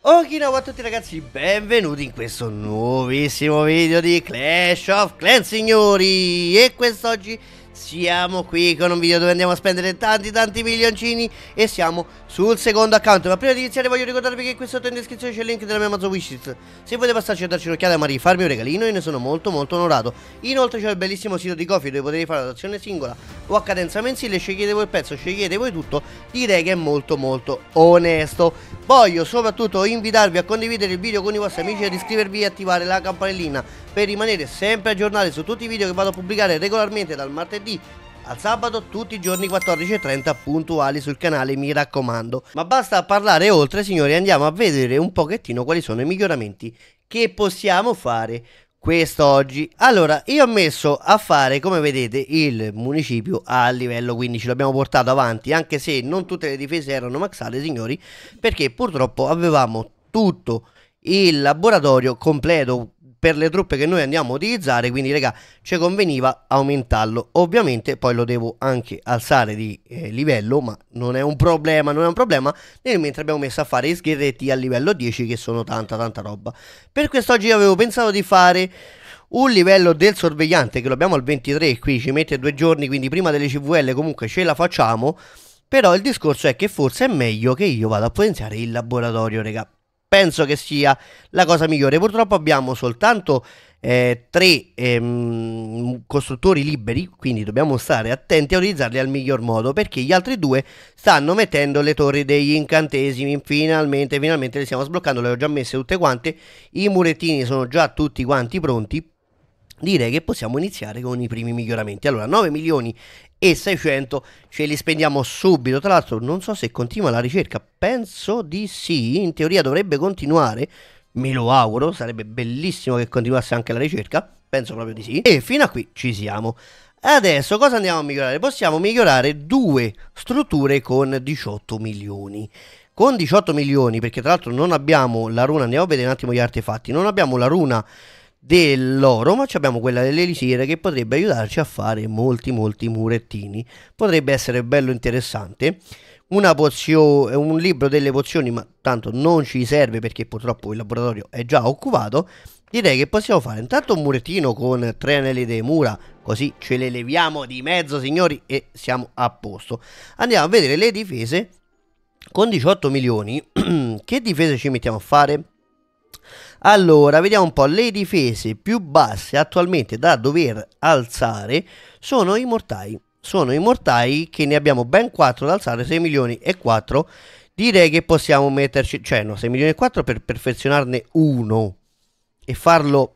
Okinawa oh, a tutti ragazzi, benvenuti in questo nuovissimo video di Clash of Clans signori e quest'oggi siamo qui con un video dove andiamo a spendere tanti tanti milioncini e siamo sul secondo account Ma prima di iniziare voglio ricordarvi che qui sotto in descrizione c'è il link della mia Amazon wishlist Se volete passarci a darci un'occhiata ma rifarmi un regalino io ne sono molto molto onorato Inoltre c'è il bellissimo sito di Coffee dove potete fare l'adozione singola o a cadenza mensile Scegliete voi il pezzo, scegliete voi tutto Direi che è molto molto onesto Voglio soprattutto invitarvi a condividere il video con i vostri amici ad iscrivervi e attivare la campanellina per rimanere sempre aggiornati su tutti i video che vado a pubblicare regolarmente dal martedì al sabato tutti i giorni 14.30 puntuali sul canale mi raccomando ma basta parlare oltre signori andiamo a vedere un pochettino quali sono i miglioramenti che possiamo fare quest'oggi allora io ho messo a fare come vedete il municipio a livello 15 l'abbiamo portato avanti anche se non tutte le difese erano maxate signori perché purtroppo avevamo tutto il laboratorio completo per le truppe che noi andiamo a utilizzare quindi raga ci conveniva aumentarlo ovviamente poi lo devo anche alzare di eh, livello ma non è un problema non è un problema nel mentre abbiamo messo a fare i sgherretti a livello 10 che sono tanta tanta roba per quest'oggi avevo pensato di fare un livello del sorvegliante che lo abbiamo al 23 qui ci mette due giorni quindi prima delle cvl comunque ce la facciamo però il discorso è che forse è meglio che io vada a potenziare il laboratorio raga penso che sia la cosa migliore. Purtroppo abbiamo soltanto eh, tre ehm, costruttori liberi, quindi dobbiamo stare attenti a utilizzarli al miglior modo perché gli altri due stanno mettendo le torri degli incantesimi. Finalmente, finalmente le stiamo sbloccando, le ho già messe tutte quante. I murettini sono già tutti quanti pronti direi che possiamo iniziare con i primi miglioramenti. Allora, 9 milioni e 600 ce li spendiamo subito. Tra l'altro, non so se continua la ricerca, penso di sì, in teoria dovrebbe continuare. Me lo auguro, sarebbe bellissimo che continuasse anche la ricerca. Penso proprio di sì. E fino a qui ci siamo. Adesso cosa andiamo a migliorare? Possiamo migliorare due strutture con 18 milioni con 18 milioni, perché tra l'altro non abbiamo la runa, andiamo a vedere un attimo gli artefatti, non abbiamo la runa dell'oro, ma abbiamo quella dell'elisire che potrebbe aiutarci a fare molti molti murettini. Potrebbe essere bello interessante. Una pozione, un libro delle pozioni, ma tanto non ci serve perché purtroppo il laboratorio è già occupato. Direi che possiamo fare intanto un murettino con tre anelli di mura, così ce le leviamo di mezzo, signori, e siamo a posto. Andiamo a vedere le difese con 18 milioni. che difese ci mettiamo a fare? Allora, vediamo un po', le difese più basse attualmente da dover alzare sono i mortai. Sono i mortai che ne abbiamo ben 4 da alzare, 6 milioni e 4. Direi che possiamo metterci, cioè no, 6 milioni e 4 per perfezionarne uno e farlo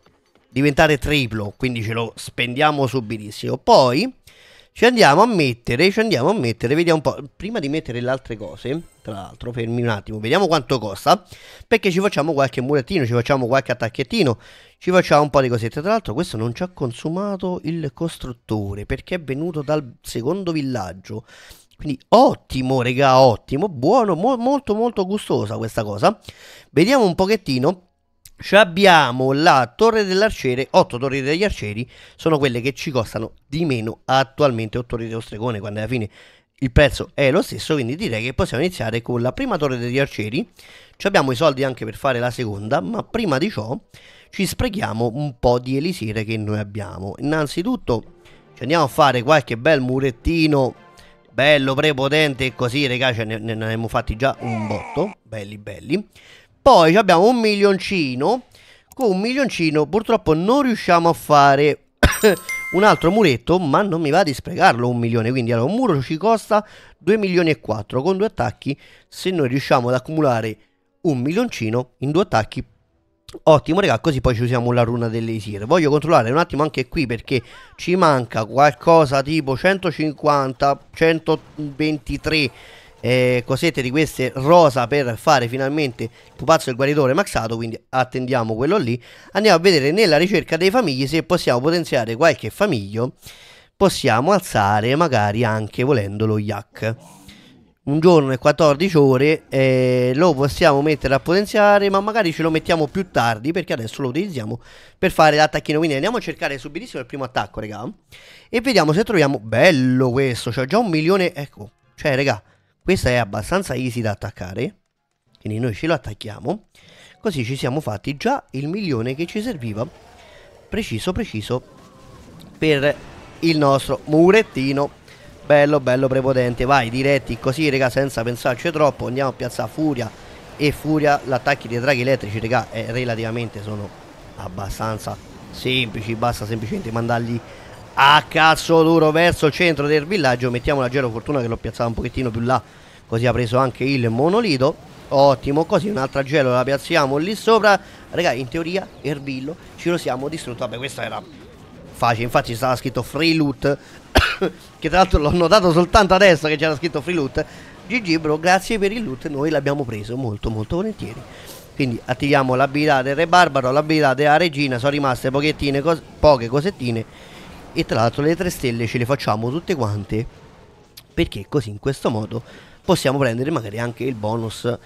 diventare triplo, quindi ce lo spendiamo subitissimo. Poi ci andiamo a mettere, ci andiamo a mettere, vediamo un po'. Prima di mettere le altre cose, tra l'altro, fermi un attimo, vediamo quanto costa. Perché ci facciamo qualche murettino, ci facciamo qualche attacchettino, ci facciamo un po' di cosette. Tra l'altro, questo non ci ha consumato il costruttore perché è venuto dal secondo villaggio. Quindi ottimo, regà, ottimo, buono, mo molto molto gustosa questa cosa. Vediamo un pochettino abbiamo la torre dell'arciere, 8 torri degli arcieri sono quelle che ci costano di meno attualmente 8 torri dello stregone quando alla fine il prezzo è lo stesso quindi direi che possiamo iniziare con la prima torre degli arcieri ci abbiamo i soldi anche per fare la seconda ma prima di ciò ci sprechiamo un po' di elisire che noi abbiamo innanzitutto ci andiamo a fare qualche bel murettino bello prepotente e così ragazzi ne, ne abbiamo fatti già un botto belli belli poi abbiamo un milioncino. Con un milioncino purtroppo non riusciamo a fare un altro muretto, ma non mi va di sprecarlo un milione. Quindi allora, un muro ci costa 2 milioni e 4. Con due attacchi, se noi riusciamo ad accumulare un milioncino in due attacchi, ottimo raga, così poi ci usiamo la runa dell'Isir. Voglio controllare un attimo anche qui perché ci manca qualcosa tipo 150, 123 eh, cosette di queste rosa per fare finalmente il pupazzo del guaritore maxato, quindi attendiamo quello lì. Andiamo a vedere nella ricerca dei famigli se possiamo potenziare qualche famiglio, possiamo alzare magari anche volendolo yak. Un giorno e 14 ore eh, lo possiamo mettere a potenziare, ma magari ce lo mettiamo più tardi perché adesso lo utilizziamo per fare l'attacchino. Quindi andiamo a cercare subitissimo il primo attacco, raga. E vediamo se troviamo... Bello questo, c'è cioè già un milione... Ecco, cioè, raga, questa è abbastanza easy da attaccare, quindi noi ce lo attacchiamo, così ci siamo fatti già il milione che ci serviva, preciso preciso, per il nostro murettino. Bello, bello prepotente, vai diretti così raga senza pensarci troppo, andiamo a piazzare Furia e Furia, l'attacchi dei draghi elettrici raga è relativamente sono abbastanza semplici, basta semplicemente mandargli a cazzo duro verso il centro del villaggio mettiamo la Gero Fortuna che l'ho piazzata un pochettino più là così ha preso anche il monolito ottimo così un'altra gelo la piazziamo lì sopra ragazzi in teoria Erbillo ce lo siamo distrutto vabbè questa era facile infatti stava scritto free loot che tra l'altro l'ho notato soltanto adesso che c'era scritto free loot GG bro grazie per il loot noi l'abbiamo preso molto molto volentieri quindi attiviamo l'abilità del re barbaro l'abilità della regina sono rimaste poche cosettine e tra l'altro le tre stelle ce le facciamo tutte quante perché così in questo modo possiamo prendere magari anche il bonus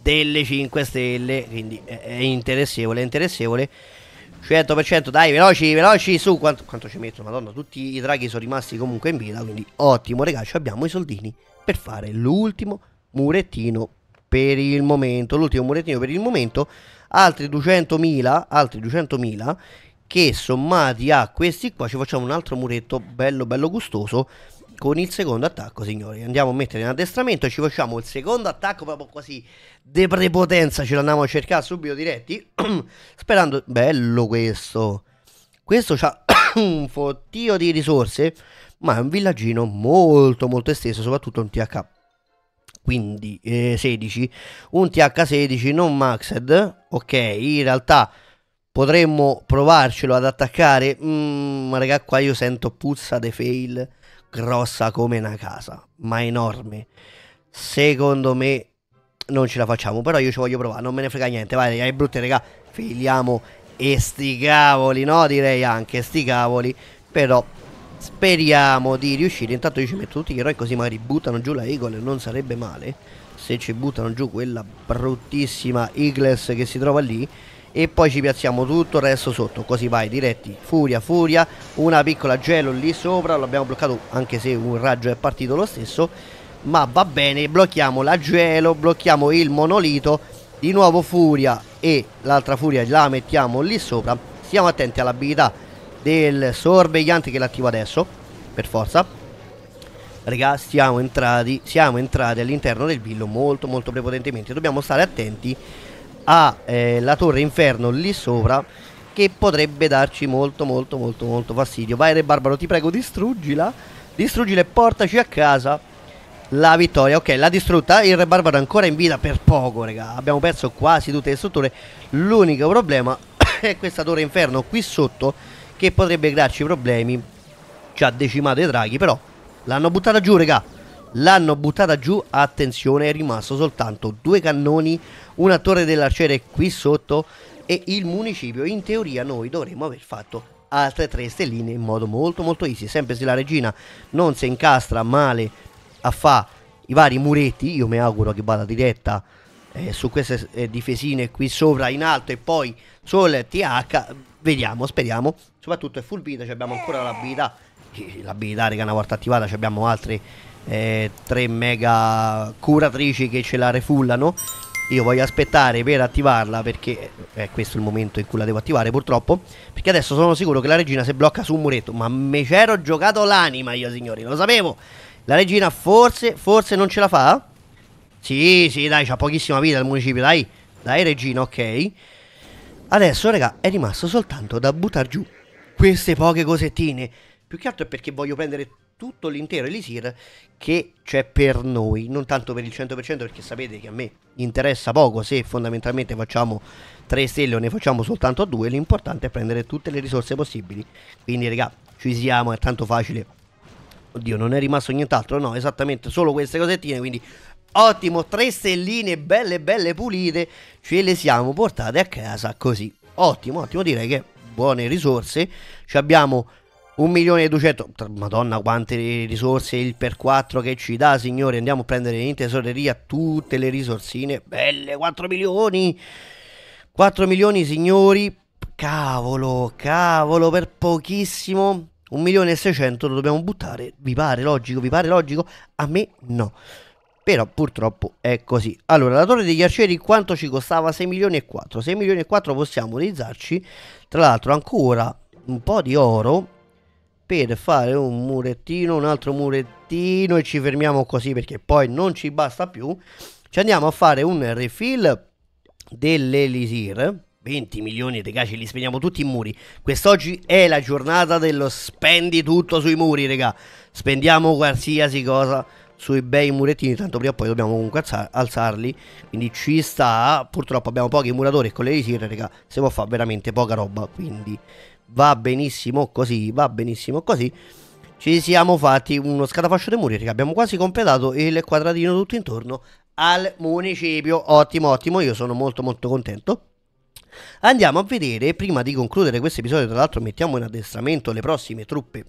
delle 5 stelle quindi eh, è interessevole è interessevole 100% dai veloci veloci su quanto, quanto ci mettono madonna tutti i draghi sono rimasti comunque in vita quindi ottimo ragazzi abbiamo i soldini per fare l'ultimo murettino per il momento l'ultimo murettino per il momento altri 200.000 altri 200.000 che sommati a questi qua ci facciamo un altro muretto bello bello gustoso con il secondo attacco, signori. Andiamo a mettere in addestramento e ci facciamo il secondo attacco proprio quasi de prepotenza. Ce l'andiamo a cercare subito diretti. Sperando... Bello questo. Questo c'ha un fottio di risorse, ma è un villaggino molto molto esteso, soprattutto un TH. Quindi eh, 16, un TH16 non maxed, ok, in realtà potremmo provarcelo ad attaccare. Mm, raga, qua io sento puzza de fail grossa come una casa, ma enorme. Secondo me non ce la facciamo, però io ci voglio provare, non me ne frega niente. Vai, è brutte, raga. Filiamo e sti cavoli, no? Direi anche sti cavoli, però speriamo di riuscire. Intanto io ci metto tutti gli eroi così magari buttano giù la Eagle, non sarebbe male se ci buttano giù quella bruttissima Eagles che si trova lì e poi ci piazziamo tutto il resto sotto così vai diretti furia furia una piccola gelo lì sopra l'abbiamo bloccato anche se un raggio è partito lo stesso ma va bene blocchiamo la gelo blocchiamo il monolito di nuovo furia e l'altra furia la mettiamo lì sopra stiamo attenti all'abilità del sorvegliante che l'attivo adesso per forza raga siamo entrati siamo entrati all'interno del villo molto molto prepotentemente dobbiamo stare attenti ha eh, la torre inferno lì sopra che potrebbe darci molto molto molto molto fastidio. Vai Re Barbaro, ti prego distruggila, distruggila e portaci a casa la vittoria. Ok, l'ha distrutta, il Re Barbaro è ancora in vita per poco, raga. Abbiamo perso quasi tutte le strutture. L'unico problema è questa torre inferno qui sotto che potrebbe crearci problemi. Ci ha decimato i draghi, però l'hanno buttata giù, raga. L'hanno buttata giù, attenzione, è rimasto soltanto due cannoni una torre dell'arciere qui sotto e il municipio in teoria noi dovremmo aver fatto altre tre stelline in modo molto molto easy sempre se la regina non si incastra male a fa i vari muretti io mi auguro che vada diretta eh, su queste eh, difesine qui sopra in alto e poi sul TH vediamo speriamo soprattutto è full vita cioè abbiamo ancora l'abilità l'abilità raga una volta attivata cioè abbiamo altre eh, tre mega curatrici che ce la refullano io voglio aspettare per attivarla perché eh, è questo il momento in cui la devo attivare purtroppo perché adesso sono sicuro che la regina si blocca su un muretto ma me c'ero giocato l'anima io signori lo sapevo la regina forse forse non ce la fa sì sì dai c'ha pochissima vita il municipio dai dai regina ok adesso raga è rimasto soltanto da buttare giù queste poche cosettine più che altro è perché voglio prendere tutto l'intero Elisir che c'è per noi, non tanto per il 100% perché sapete che a me interessa poco se fondamentalmente facciamo 3 stelle o ne facciamo soltanto 2, l'importante è prendere tutte le risorse possibili. Quindi raga, ci siamo, è tanto facile. Oddio, non è rimasto nient'altro, no, esattamente solo queste cosettine, quindi ottimo, 3 stelline belle belle pulite, ce le siamo portate a casa così. Ottimo, ottimo, direi che buone risorse, ci abbiamo 1 milione e 200 madonna quante risorse il per 4 che ci dà signore andiamo a prendere in tesoreria tutte le risorsine belle 4 milioni 4 milioni signori cavolo cavolo per pochissimo 1 milione e 600 lo dobbiamo buttare vi pare logico vi pare logico a me no però purtroppo è così allora la torre degli arcieri quanto ci costava 6 milioni e 4 6 milioni e 4 possiamo utilizzarci tra l'altro ancora un po' di oro per fare un murettino, un altro murettino e ci fermiamo così perché poi non ci basta più. Ci andiamo a fare un refill dell'Elisir. 20 milioni di ragazzi, li spendiamo tutti i muri. Quest'oggi è la giornata dello spendi tutto sui muri, raga. Spendiamo qualsiasi cosa sui bei murettini, tanto prima o poi dobbiamo comunque alzarli, quindi ci sta, purtroppo abbiamo pochi muratori e con le risire, raga, si può fare veramente poca roba, quindi va benissimo così, va benissimo così. Ci siamo fatti uno scatafascio dei muri, che abbiamo quasi completato il quadratino tutto intorno al municipio. Ottimo, ottimo, io sono molto molto contento. Andiamo a vedere, prima di concludere questo episodio, tra l'altro mettiamo in addestramento le prossime truppe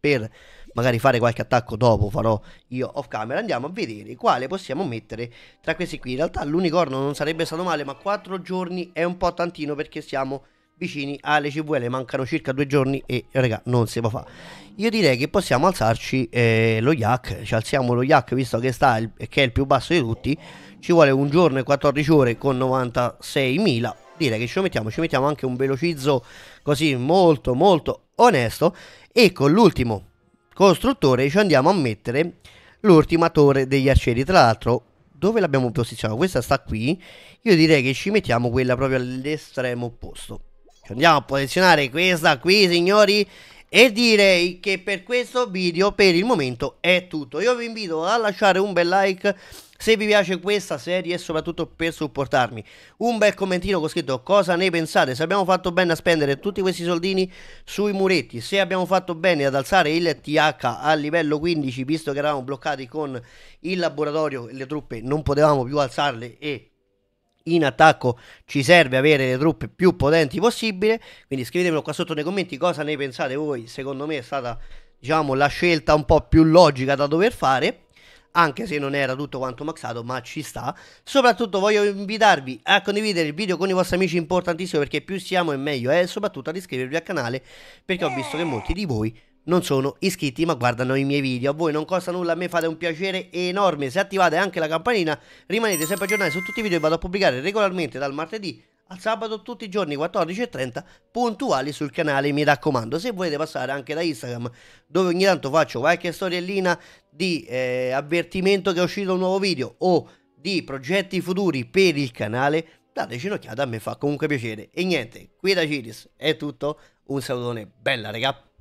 per magari fare qualche attacco dopo, farò io off camera, andiamo a vedere quale possiamo mettere tra questi qui. In realtà l'unicorno non sarebbe stato male, ma 4 giorni è un po' tantino perché siamo vicini alle CVL, mancano circa due giorni e raga non si può fare. Io direi che possiamo alzarci eh, lo yak, ci alziamo lo yak visto che, sta il, che è il più basso di tutti, ci vuole un giorno e 14 ore con 96.000, direi che ci mettiamo, ci mettiamo anche un velocizzo così molto molto onesto e con l'ultimo costruttore ci andiamo a mettere l'ultima torre degli arcieri tra l'altro dove l'abbiamo posizionata? Questa sta qui, io direi che ci mettiamo quella proprio all'estremo opposto andiamo a posizionare questa qui signori e direi che per questo video per il momento è tutto io vi invito a lasciare un bel like se vi piace questa serie e soprattutto per supportarmi un bel commentino con scritto cosa ne pensate se abbiamo fatto bene a spendere tutti questi soldini sui muretti se abbiamo fatto bene ad alzare il TH a livello 15 visto che eravamo bloccati con il laboratorio e le truppe non potevamo più alzarle e in attacco ci serve avere le truppe più potenti possibile. Quindi scrivetemelo qua sotto nei commenti cosa ne pensate voi. Secondo me è stata diciamo, la scelta un po' più logica da dover fare. Anche se non era tutto quanto maxato, ma ci sta. Soprattutto voglio invitarvi a condividere il video con i vostri amici, importantissimo perché più siamo e meglio è. Eh? Soprattutto ad iscrivervi al canale perché ho visto che molti di voi non sono iscritti ma guardano i miei video. A voi non costa nulla, a me fate un piacere enorme. Se attivate anche la campanina rimanete sempre aggiornati su tutti i video che vado a pubblicare regolarmente dal martedì al sabato tutti i giorni 14.30 puntuali sul canale mi raccomando se volete passare anche da Instagram dove ogni tanto faccio qualche storiellina di eh, avvertimento che è uscito un nuovo video o di progetti futuri per il canale dateci un'occhiata a me fa comunque piacere e niente qui da Ciris è tutto un salutone bella raga!